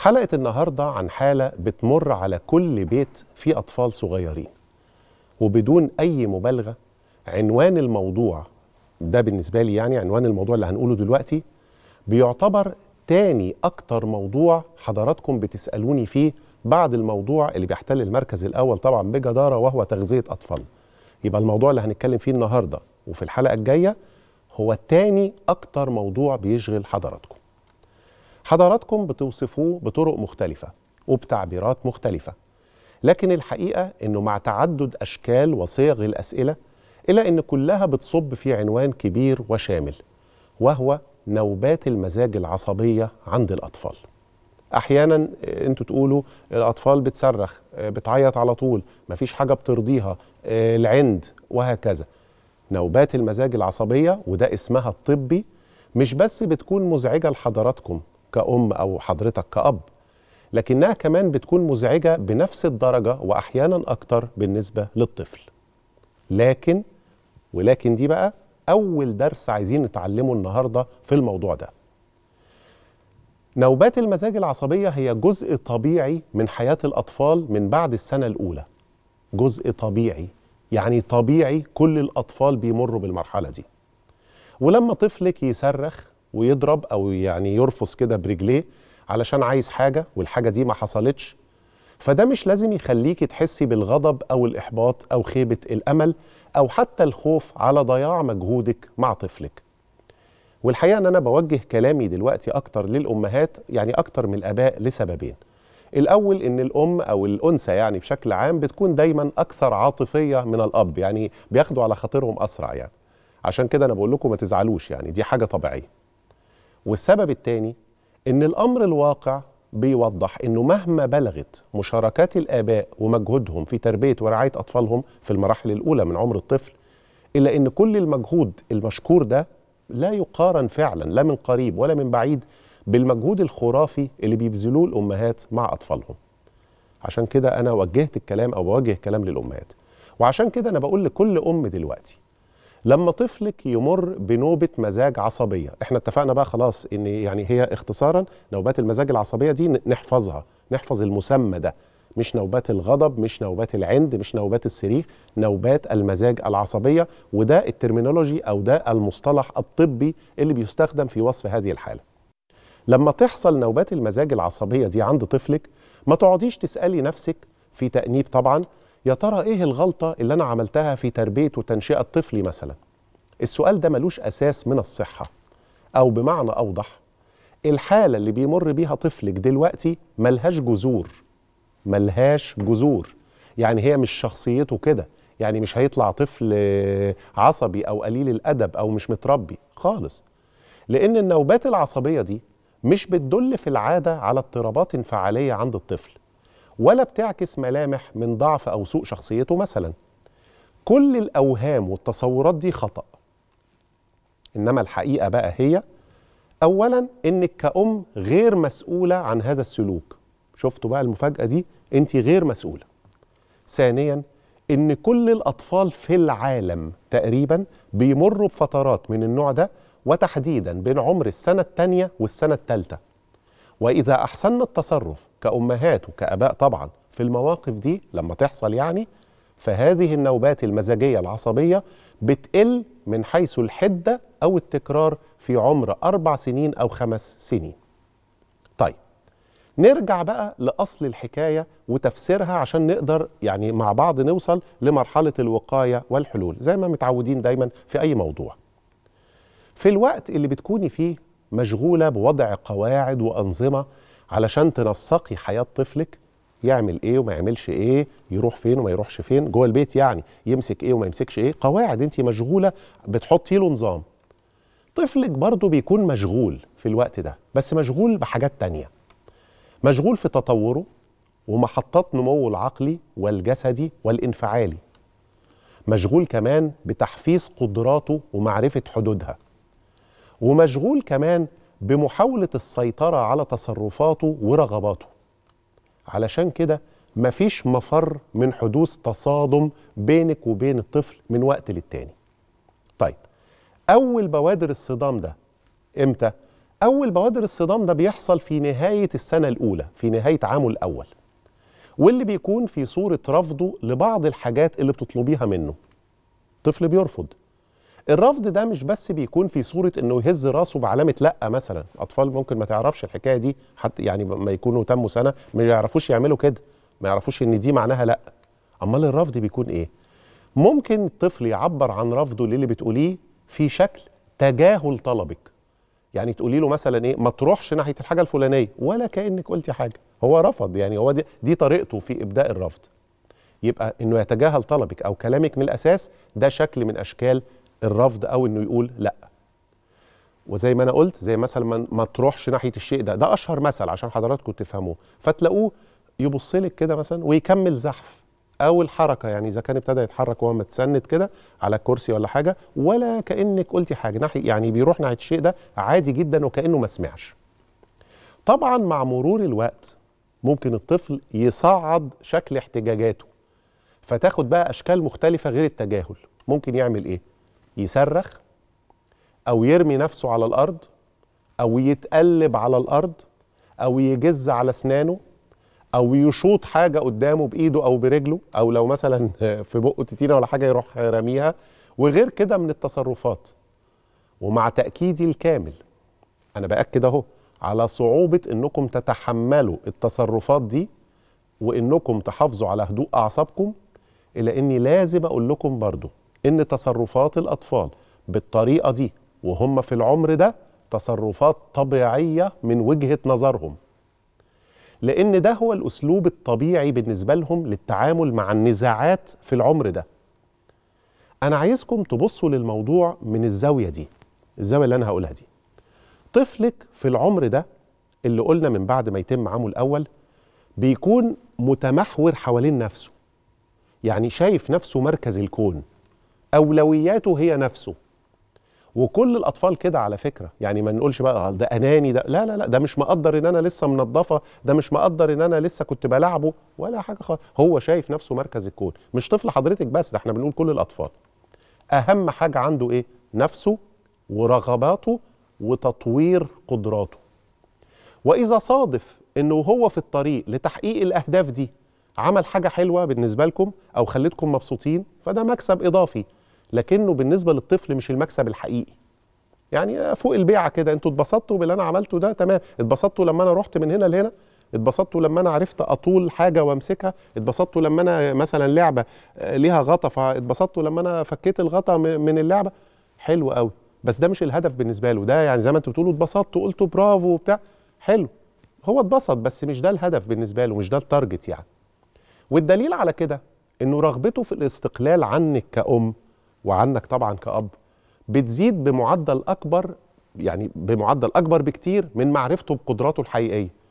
حلقة النهاردة عن حالة بتمر على كل بيت فيه أطفال صغيرين وبدون أي مبالغة عنوان الموضوع ده بالنسبة لي يعني عنوان الموضوع اللي هنقوله دلوقتي بيعتبر تاني أكتر موضوع حضراتكم بتسألوني فيه بعد الموضوع اللي بيحتل المركز الأول طبعا بجدارة وهو تغذية أطفال يبقى الموضوع اللي هنتكلم فيه النهاردة وفي الحلقة الجاية هو تاني أكتر موضوع بيشغل حضراتكم حضراتكم بتوصفوه بطرق مختلفة وبتعبيرات مختلفة لكن الحقيقة أنه مع تعدد أشكال وصيغ الأسئلة إلا أن كلها بتصب في عنوان كبير وشامل وهو نوبات المزاج العصبية عند الأطفال احيانا انتوا تقولوا الاطفال بتصرخ بتعيط على طول مفيش حاجه بترضيها العند وهكذا نوبات المزاج العصبيه وده اسمها الطبي مش بس بتكون مزعجه لحضراتكم كأم أو حضرتك كأب لكنها كمان بتكون مزعجة بنفس الدرجة وأحيانا أكتر بالنسبة للطفل لكن ولكن دي بقى أول درس عايزين نتعلمه النهاردة في الموضوع ده نوبات المزاج العصبية هي جزء طبيعي من حياة الأطفال من بعد السنة الأولى جزء طبيعي يعني طبيعي كل الأطفال بيمروا بالمرحلة دي ولما طفلك يصرخ ويضرب او يعني يرفص كده برجليه علشان عايز حاجه والحاجه دي ما حصلتش فده مش لازم يخليكي تحسي بالغضب او الاحباط او خيبه الامل او حتى الخوف على ضياع مجهودك مع طفلك والحقيقه ان انا بوجه كلامي دلوقتي اكتر للامهات يعني اكتر من الاباء لسببين الاول ان الام او الانثى يعني بشكل عام بتكون دايما اكثر عاطفيه من الاب يعني بياخدوا على خاطرهم اسرع يعني عشان كده انا بقول لكم ما تزعلوش يعني دي حاجه طبيعيه والسبب الثاني ان الامر الواقع بيوضح انه مهما بلغت مشاركات الاباء ومجهودهم في تربيه ورعايه اطفالهم في المراحل الاولى من عمر الطفل الا ان كل المجهود المشكور ده لا يقارن فعلا لا من قريب ولا من بعيد بالمجهود الخرافي اللي بيبذلوه الامهات مع اطفالهم. عشان كده انا وجهت الكلام او بوجه كلام للامهات. وعشان كده انا بقول لكل ام دلوقتي لما طفلك يمر بنوبه مزاج عصبيه احنا اتفقنا بقى خلاص ان يعني هي اختصارا نوبات المزاج العصبيه دي نحفظها نحفظ المسمى ده مش نوبات الغضب مش نوبات العند مش نوبات السريخ نوبات المزاج العصبيه وده الترمينولوجي او ده المصطلح الطبي اللي بيستخدم في وصف هذه الحاله لما تحصل نوبات المزاج العصبيه دي عند طفلك ما تقعديش تسالي نفسك في تانيب طبعا يا ترى ايه الغلطه اللي انا عملتها في تربيه وتنشئه طفلي مثلا السؤال ده ملوش اساس من الصحه او بمعنى اوضح الحاله اللي بيمر بيها طفلك دلوقتي ملهاش جذور ملهاش جذور يعني هي مش شخصيته كده يعني مش هيطلع طفل عصبي او قليل الادب او مش متربي خالص لان النوبات العصبيه دي مش بتدل في العاده على اضطرابات انفعاليه عند الطفل ولا بتعكس ملامح من ضعف أو سوء شخصيته مثلا كل الأوهام والتصورات دي خطأ إنما الحقيقة بقى هي أولا إنك كأم غير مسؤولة عن هذا السلوك شفتوا بقى المفاجأة دي أنت غير مسؤولة ثانيا إن كل الأطفال في العالم تقريبا بيمروا بفترات من النوع ده وتحديدا بين عمر السنة الثانية والسنة الثالثة وإذا احسننا التصرف كأمهات وكأباء طبعا في المواقف دي لما تحصل يعني فهذه النوبات المزاجية العصبية بتقل من حيث الحدة أو التكرار في عمر أربع سنين أو خمس سنين طيب نرجع بقى لأصل الحكاية وتفسيرها عشان نقدر يعني مع بعض نوصل لمرحلة الوقاية والحلول زي ما متعودين دايما في أي موضوع في الوقت اللي بتكوني فيه مشغوله بوضع قواعد وانظمه علشان تنسقي حياه طفلك يعمل ايه وما يعملش ايه يروح فين وما يروحش فين جوه البيت يعني يمسك ايه وما يمسكش ايه قواعد انت مشغوله بتحطي له نظام طفلك برضه بيكون مشغول في الوقت ده بس مشغول بحاجات تانية مشغول في تطوره ومحطات نموه العقلي والجسدي والانفعالي مشغول كمان بتحفيز قدراته ومعرفة حدودها ومشغول كمان بمحاولة السيطرة على تصرفاته ورغباته علشان كده مفيش مفر من حدوث تصادم بينك وبين الطفل من وقت للتاني طيب أول بوادر الصدام ده إمتى؟ أول بوادر الصدام ده بيحصل في نهاية السنة الأولى في نهاية عامه الأول واللي بيكون في صورة رفضه لبعض الحاجات اللي بتطلبيها منه طفل بيرفض الرفض ده مش بس بيكون في صوره انه يهز راسه بعلامه لا مثلا اطفال ممكن ما تعرفش الحكايه دي حتى يعني ما يكونوا تموا سنه ما يعرفوش يعملوا كده ما يعرفوش ان دي معناها لا امال الرفض بيكون ايه ممكن الطفل يعبر عن رفضه للي بتقوليه في شكل تجاهل طلبك يعني تقولي له مثلا ايه ما تروحش ناحيه الحاجه الفلانيه ولا كانك قلتي حاجه هو رفض يعني هو دي, دي طريقته في ابداء الرفض يبقى انه يتجاهل طلبك او كلامك من الاساس ده شكل من اشكال الرفض او انه يقول لا وزي ما انا قلت زي مثلا ما تروحش ناحيه الشيء ده ده اشهر مثل عشان حضراتكم تفهموه فتلاقوه يبص لك كده مثلا ويكمل زحف او الحركه يعني اذا كان ابتدى يتحرك وهو متسند كده على كرسي ولا حاجه ولا كانك قلتي حاجه ناحيه يعني بيروح ناحيه الشيء ده عادي جدا وكانه ما سمعش طبعا مع مرور الوقت ممكن الطفل يصعد شكل احتجاجاته فتاخد بقى اشكال مختلفه غير التجاهل ممكن يعمل ايه يصرخ او يرمي نفسه على الارض او يتقلب على الارض او يجز على اسنانه او يشوط حاجه قدامه بايده او برجله او لو مثلا في بقه تتينه ولا حاجه يروح راميها وغير كده من التصرفات ومع تاكيدي الكامل انا باكد اهو على صعوبه انكم تتحملوا التصرفات دي وانكم تحافظوا على هدوء اعصابكم الا اني لازم اقول لكم برضه ان تصرفات الاطفال بالطريقه دي وهم في العمر ده تصرفات طبيعيه من وجهه نظرهم لان ده هو الاسلوب الطبيعي بالنسبه لهم للتعامل مع النزاعات في العمر ده انا عايزكم تبصوا للموضوع من الزاويه دي الزاويه اللي انا هقولها دي طفلك في العمر ده اللي قلنا من بعد ما يتم عامه الاول بيكون متمحور حوالين نفسه يعني شايف نفسه مركز الكون اولوياته هي نفسه وكل الاطفال كده على فكره يعني ما نقولش بقى ده اناني ده لا لا لا ده مش مقدر ان انا لسه منضفه ده مش مقدر ان انا لسه كنت بلعبه ولا حاجه خالص هو شايف نفسه مركز الكون مش طفل حضرتك بس ده احنا بنقول كل الاطفال اهم حاجه عنده ايه نفسه ورغباته وتطوير قدراته واذا صادف انه هو في الطريق لتحقيق الاهداف دي عمل حاجه حلوه بالنسبه لكم او خلتكم مبسوطين فده مكسب اضافي لكنه بالنسبه للطفل مش المكسب الحقيقي يعني فوق البيعه كده انتوا اتبسطتوا باللي انا عملته ده تمام اتبسطتوا لما انا رحت من هنا لهنا اتبسطتوا لما انا عرفت اطول حاجه وامسكها اتبسطتوا لما انا مثلا لعبه ليها غطا فاتبسطتوا لما انا فكيت الغطا من اللعبه حلو قوي بس ده مش الهدف بالنسبه له ده يعني زي ما انتوا بتقولوا اتبسطتوا قلتوا برافو وبتاع حلو هو اتبسط بس مش ده الهدف بالنسبه له مش ده التارجت يعني والدليل على كده انه رغبته في الاستقلال عنك كأم وعنك طبعا كأب بتزيد بمعدل أكبر يعني بمعدل أكبر بكتير من معرفته بقدراته الحقيقية